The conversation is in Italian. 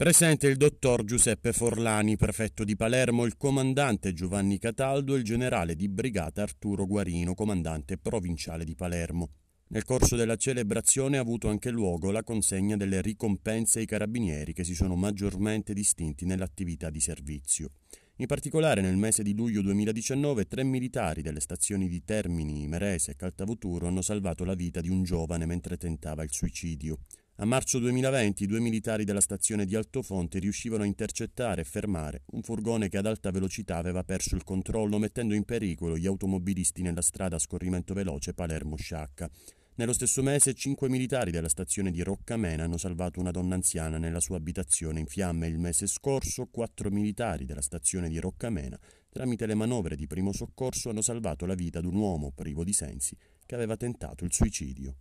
Presente il dottor Giuseppe Forlani, prefetto di Palermo, il comandante Giovanni Cataldo e il generale di brigata Arturo Guarino, comandante provinciale di Palermo. Nel corso della celebrazione ha avuto anche luogo la consegna delle ricompense ai carabinieri che si sono maggiormente distinti nell'attività di servizio. In particolare nel mese di luglio 2019 tre militari delle stazioni di Termini, Merese e Caltavuturo hanno salvato la vita di un giovane mentre tentava il suicidio. A marzo 2020 due militari della stazione di Altofonte riuscivano a intercettare e fermare un furgone che ad alta velocità aveva perso il controllo mettendo in pericolo gli automobilisti nella strada a scorrimento veloce Palermo-Sciacca. Nello stesso mese cinque militari della stazione di Roccamena hanno salvato una donna anziana nella sua abitazione in fiamme. Il mese scorso quattro militari della stazione di Roccamena, tramite le manovre di primo soccorso, hanno salvato la vita di un uomo privo di sensi che aveva tentato il suicidio.